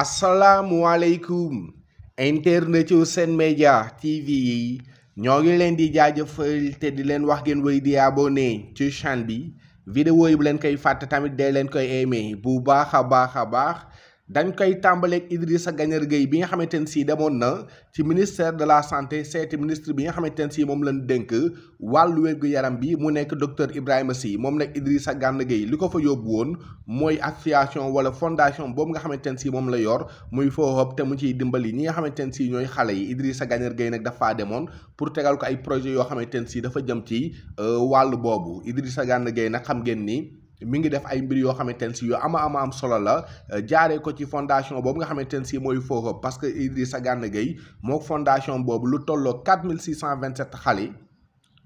asalaamualeykum internet yu seen Média TV yi ñoo ngi leen di jaajëfal te di leen wax ngeen way di abonné ci chaîne bi video yi bu leen koy fàtte tamit dee leen koy aimé bu baax a baax a baax dañ koy tàmbaleeg sa Gana Gueye bi nga xamante ne sii demoon na ci ministère de la santé seeti ministre bi nga xamante ne sii moom lañ dénk wàllu wér yaram bi mu nekk docteur Ibrahima Sy moom nag Idrissa Gana Gueye li ko fa yóbbu woon mooy association wala fondation boobu nga xamante ne sii moom la yor muy foofu te mu ciy dimbali ñi nga xamante ne sii ñooy xale yi sa Gana Gueye nag dafaa demoon pour tegal ko ay projet yoo xamante ne sii dafa jëm ci euh, wàllu boobu Idrissa Gana Gueye nag xam ngeen ni. mi ngi def ay mbir yoo xamante ne si yoo ama ama am solo la euh, jaaree ko ci fondation boobu nga xamante ne si mooy foofu parce que sa Gana Gueye mook fondation boobu lu tolloo 4627 xale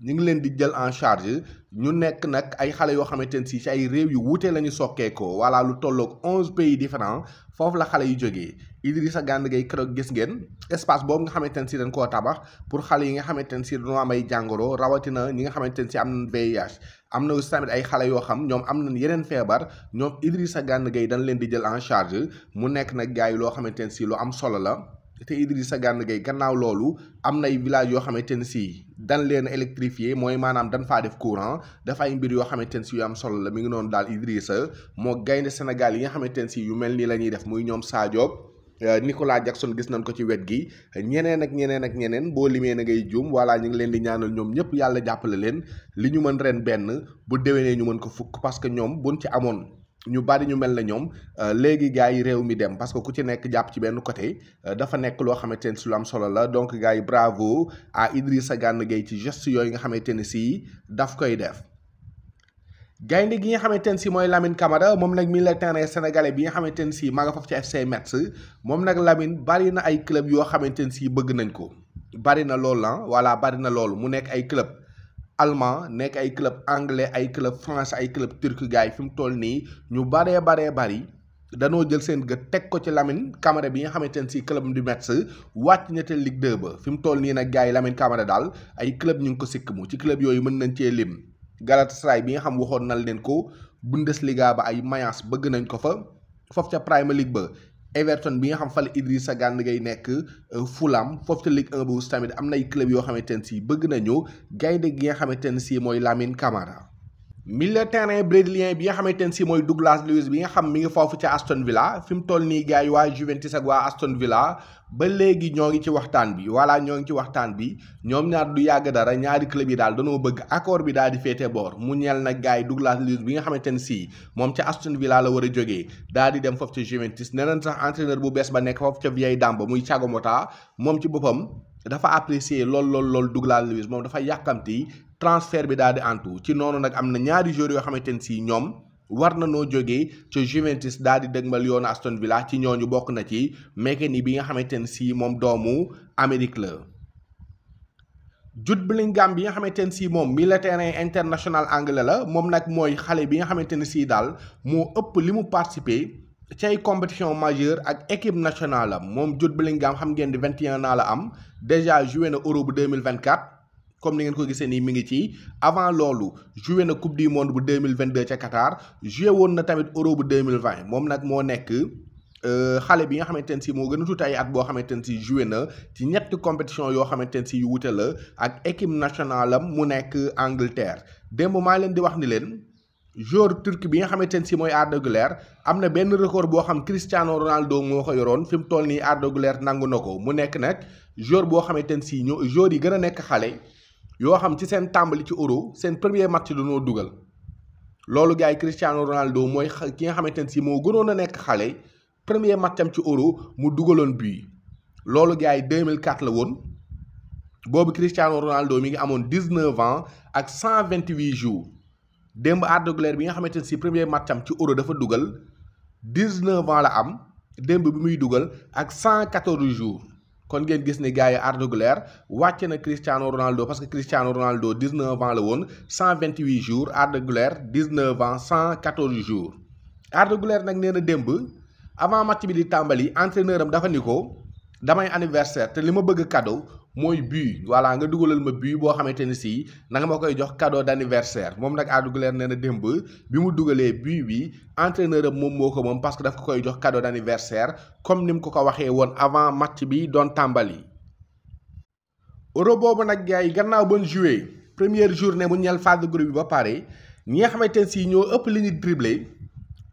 ñu ngi leen di jël en charge ñu nekk nag ay xale yoo xamante ne sii si ay réew yu wuute la ñu sokkeekoo voilà lu tolloog onze pays différent foofu la xale yu jógee sa Gana Gueye keroog gis ngeen espace boobu nga xamante ne si dañ koo tabax pour xale yi nga xamante ne sii dañoo am ay jàngoro rawatina ñi nga xamante ne si am na VIH am na aussi ay xale yoo xam ñoom am nañ yeneen feebar ñoom sa Gana Gueye dañ leen di jël en charge mu nekk nag gars yi loo xamante ne si lu am solo la te Idrissa Gana Gueye gannaaw loolu am nay village yoo xamante ne si dan leen électrifié mooy maanaam dan faa def courant dafa ay mbir yoo xamante ne si yu am solo la mi ngi noonu daal Idrissa moo gaynde Sénégal yi nga xamante ne si yu mel ni la ñuy def muy ñoom Sadio. Euh, Nicolas Jackson gis nañ ko ci wet gi ñeneen ak ñeneen ak ñeneen boo limee na ngay juum voilà ñu ngi leen di ñaanal ñoom ñëpp yàlla jàppale leen li ñu mën reen benn bu déwénee ñu mën ko fukk parce que ñoom buñ ci amoon ñu bari ñu mel na ñoom euh, léegi gars yi réew mi dem parce que ku ci nekk jàpp ci benn côté euh, dafa nekk loo xamante ne si lu am solo la donc gars yi bravo à Idrissa Gana Gueye ci geste yooyu nga xamante ne si daf koy def. gaynde gi nga xamante ne si mooy Lamine Camara moom nag milieu de terrain sénégalais bi nga xamante ne si maa nga foofu ci FC Metz moom nag Lamine bari na ay club yoo xamante ne si bëgg nañ ko bari na loolu la ah, voilà bari na loolu mu nekk ay club. allemand nekk ay club anglais ay club français ay club turc gars yi fi mu toll nii ñu baree bare bari danoo jël seen gët teg ko ci Lamine Camara bi nga xamante ne si club du Metz wàcc na te Ligue 2 ba fi mu toll nii nag gars yi Lamine Camara daal ay club ñu ngi ko sikk mu ci club yooyu mën nañ cee lim Galatasaray bi nga xam waxoon nañ leen ko Bundesliga ba ay Mayence bëgg nañ ko fa foofu ca Premier League ba Everton bi nga xam fala sa Gana ngay nekk euh, Fulham foofu ca Ligue 1 bu tamit am nay club yoo xamante ne si bëgg nañu gaynde gi nga xamante ne si mooy Lamine Camara milieu terrain brésilien bi nga xamante ne si mooy Douglas Luiz bi nga xam mi ngi foofu ca Aston Villa fi toll nii gars yi waa Juventus ak waa Aston Villa ba léegi ñoo ngi ci waxtaan bi voilà ñoo ngi ci waxtaan bi ñoom ñaar du yàgg dara ñaari club yi daal danoo bëgg accord bi daal di féete boor mu ñeel nag gars yi Douglas Luiz bi nga xamante ne si moom ca Aston Villa la war a jógee daal di dem foofu ca Juventus neneen sax entraîneur bu bees ba nekk foofu ca Vieille Dame muy Thiago Motta moom ci boppam dafa apprécier lool lool lool Douglas Luiz moom dafa yàkkamti transfert bi daal di antu ci noonu nag am na ñaari joueurs yoo xamante ne sii ñoom war na noo jógee ci Juventus daal di dëgmal yoonu Aston Villa ci ñooñu bokk na ci Mekani bi nga xamante ne si moom doomu Amérique la. Jude Bellingham bi nga xamante ne si moom militaire international anglais la moom nag mooy xale bi nga xamante ne sii daal moo ëpp li mu participer. ci ay compétition majeure ak équipe national am moom Jude Bellingham xam ngeen di 21 ans la am déjà joué na euro bu 2024 comme ni ngeen ko gisee ni mi ngi ci avant lolu joué na coupe du monde bu 2022 ci Qatar joué won na tamit euro bu 2020 nak mo nek euh xalé bi nga xamante ci mo gëna gën ay at bo xamante ci joué na ci ñett compétition yo xamante ci yu wuté la ak équipe nationale mu nek Angleterre démb ma leen di wax ni leen joueur turc bi nga xamante ci moy Arda Güler amna na benn record bo xam Cristiano Ronaldo mo ko yoron fim toll ni Arda Güler nangu na mu nek nak joueur bo xamante ci ñoo joueur yi gëna nek xalé yoo xam ci sen tambali ci euro sen premier match do no dougal gars gay Cristiano Ronaldo moy ki nga xamanteni si moo gënoon a nekk premier matcham ci euro mu dugaloon bii loolu gay 2004 la won bobu Cristiano Ronaldo mi ngi amone 19 ans ak 128 jours demb Arda Güler bi nga xamanteni si premier matcham ci euro dafa dougal 19 ans la am demb bi muy dougal ak 114 jours kon ngeen gis ni gars yi Cristiano Ronaldo parce que Cristiano Ronaldo 19 ans 128 jours Arda 19 ans 114 jours Arda vous na avant match bi entraîneur dafa anniversaire te li cadeau moy buy wala nga dugalal ma buy bo xamanteni si na nga makoy jox cadeau d'anniversaire mom nak adu gulen neena demb bi mu dugale buy bi entraîneur mom moko mom parce que daf koy jox cadeau d'anniversaire comme nim ko ko waxe won avant match bi don tambali robo bo nak gay gannaaw bon jouer première journée mu ñal phase de groupe bi ba paré ñi xamanteni si ñoo upp li ni dribbler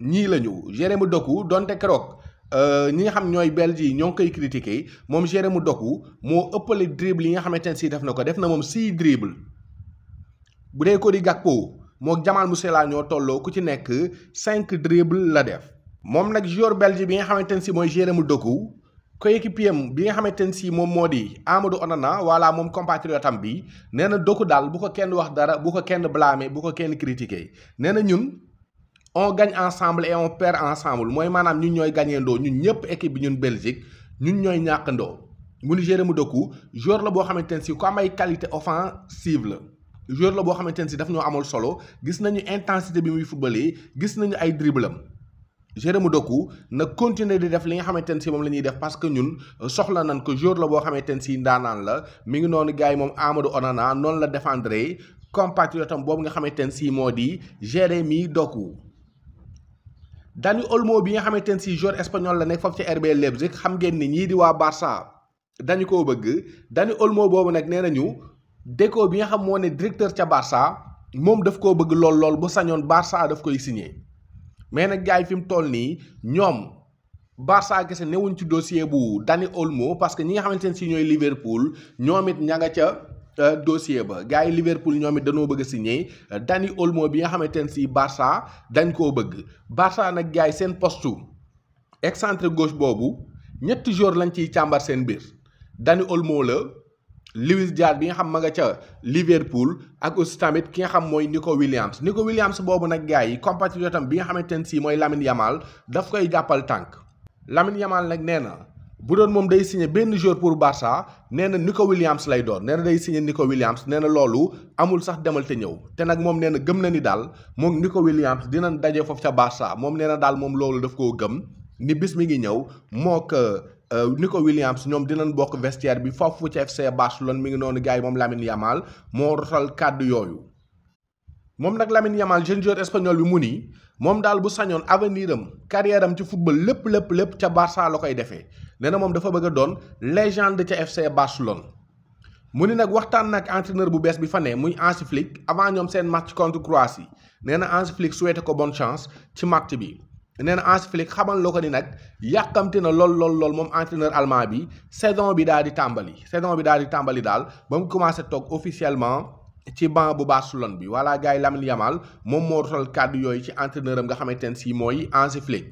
ñi lañu jérémy doku donte krok Euh, ñi nga xam ñooy belge yi ñoo ngi koy critiquer moom mu Doku moo ëppale dribble yi nga xamante ne si def na ko def na moom six dribble bu dee Cody Gakpo moo Jamal Musiala ñoo tolloo ku ci nekk cinq dribble la def. moom nag joueur belge bi nga xamante ne si mooy Jérémy Doku coéquipier am bi nga xamante ne si moom moo di Amadou Onana walla moom compatriote am bi nee na Doku daal bu ko kenn wax dara bu ko kenn blâmer bu ko kenn critiquer nee na ñun. on gagne ensemble et on perd ensemble mooy manam ñun ñooy nous ñun ñëpp équipe bi Belgique ñun avons gagné. Mudoku, ni Nous joueur la boo ne si ku qualité offensive joueur la solo gis nañu intensité bi muy footballé gis nañu ay driblam Jérôme Doku na def li nga ne si moom la parce que euh, joueur la la Onana non la défendre compatriotam de nga moody, ne si Doku Dani Olmo bi nga xamante ne si joueur espagnol la nekk foofu ci RB Leipzig xam ngeen ni ñii di waa Barça dañu koo bëgg Dani Olmo boobu nag nee nañu Deco bi nga xamoo ne directeur ca barsa moom daf koo bëgg lool lool bu sañoon Barça daf koy signé mais nag gars yi fi mu toll nii ñoom Barça kese newuñ ci dossier bu Dani Olmo parce que ñi nga xamante ne si ñooy Liverpool ñoom it ña nga ca. Euh, dossier ba gars yi Liverpool ñoom it dañoo bëgg si signé euh, Dani Olmo bi nga xamante ne si Barça dañ koo bëgg Barça nag gars yi seen postu excentré gauche boobu ñetti joueurs lañ ciy càmbar seen biir Dani Olmo la Luis Diaz bi nga xam ma nga ca Liverpool ak aussi tamit ki nga xam mooy Nico Williams Nico Williams boobu nag gars yi compatriotam bi nga xamante ne si mooy Lamine Yamal dafa koy jàppal tànk Lamine Yamal nag nee na. bu doon moom day signé benn joueur pour Barça nee na Nico Williams lay doon nee na day signé Nico Williams nee na loolu amul sax demal te ñëw te nag moom nee na gëm na ni daal moom Nico Williams dinañ daje foofu ca Barça moom nee na daal moom loolu daf koo gëm ni bis mi ngi ñëw moo ko euh, Nico Williams ñoom dinañ bokk vestiaire bi foofu ci FC Barcelone mi ngi noonu gars yi moom Lamine Yamal moo rotal kàddu yooyu. moom nag Lamine Yamal jeune joueur espagnol bi mu nii moom daal bu sañoon avenir am ci football lépp lépp lépp ca Barça la koy defee nee na moom dafa bëgg a doon légende ca FC Barcelone. mu ni nag waxtaan nag entraîneur bu bees bi fa ne muy Hansi Flick avant ñoom seen match contre Croatie nee na Hansi Flick souhaité ko bonne chance ci match bi. nee na Hansi Flick xamal la ko ni nag yàkkamti na lool lool lool moom entraîneur allemand bi saison bi daal di tàmbali saison bi daal di tàmbali daal ba commencé toog officiellement. ci banc bu Barcelone bi voilà gars yi Lamine Yamal moom moo rotal kàddu yooyu ci entraîneur am nga xamante ne sii mooy Hansi Flick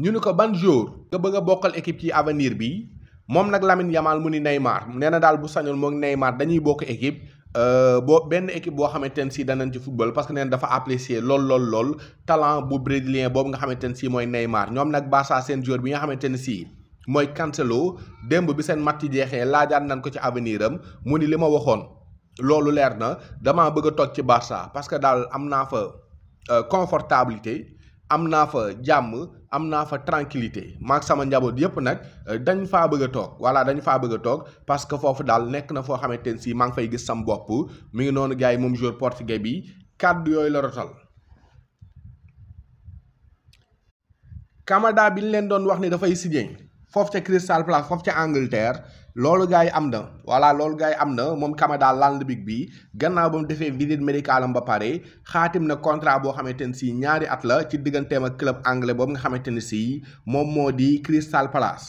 ñu ni ko ban jour nga bëgg bokkal équipe ci avenir bi moom nag Lamine Yamal mu ni Neymar nee na daal bu sañoon moom Neymar dañuy bokk équipe euh, boo benn équipe boo xamante ne sii danañ ci football parce que nee dafa apprécier lool lool lool talent bu brésilien boobu nga xamante ne sii mooy Neymar ñoom nag Barça seen joueur bi nga xamante ne si mooy Cancelo démb bi seen match jeexee laajaat nañ ko ci avenir mu ni li ma waxoon. loolu leer na damaa bëgg toog ci Barça parce que daal am naa fa euh, confortabilité am naa fa jàmm am naa fa tranquillité maag sama njaboot yépp nag euh, dañ faa bëgg toog voilà dañ faa bëgg toog parce que foofu daal nekk na foo xamante ne sii maa ngi fay gis sama bopp mi ngi noonu gars yi moom joueur portugais bi kàddu yooyu la rotal Kamada bi ñu leen doon wax ni dafay signé foofu ca Crystal Palace foofu ca Angleterre loolu gars yi am na voilà loolu gars yi am na moom Kamada Land Big bi gannaaw ba mu defee visite médicale am ba pare xaatim na contrat boo xamante ne si ñaari at la ci digganteem ak club anglais boobu nga xamante ne si moom moo di Crystal Palace.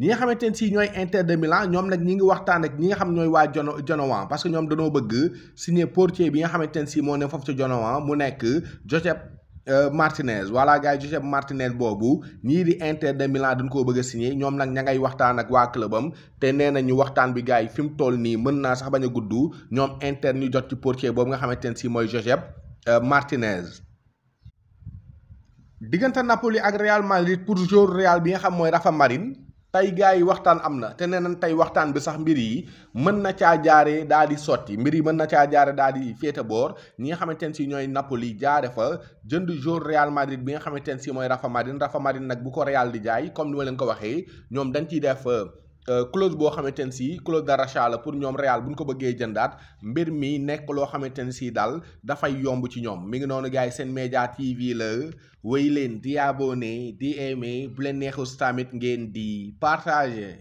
ñi nga xamante ne si ñooy Inter de Milan ñoom nag ñi ngi waxtaan ak ñi nga xam ñooy waa Jono Jonowan parce que ñoom danoo bëgg signer portier bi nga xamante ne si moo ne foofu ca Jonowan mu nekk Josep Euh, Martinez voilà gars yi Josep Martinez boobu ñii di Inter de Milan dañ koo bëgg si signé ñoom nag ña ngay waxtaan ak waa clubam te nee nañu waxtaan bi gars yi fi mu toll nii mën naa sax bañ a gudd ñoom Inter ñu jot ci portier boobu nga xamante ne si mooy Josep euh, Martinez. diggante Napoli ak Real Madrid pour joueur Real bi nga xam mooy Rafa Marin. tay gaay waxtaan amna te neena tay waxtaan bi sax mbir yi mën na ca jaaré daali soti mbir yi mën na ca jaaré daali fété bor ñi nga xamanteni ci ñoy napoli jaaré fa jënd jour real madrid bi nga xamanteni ci moy rafa madrid rafa madrid nak bu ko real di jaay comme ni ma leen ko waxé ñom dañ ci def euh Euh, clause boo xamante ne si clause de rachat la pour ñoom Real bu ñu ko bëggee jëndaat mbir mi nekk loo xamante ne si daal dafay yomb ci ñoom mi ngi noonu gars yi seen média TV la wéy leen di abonné di aimé bu leen neexul tamit ngeen di partager.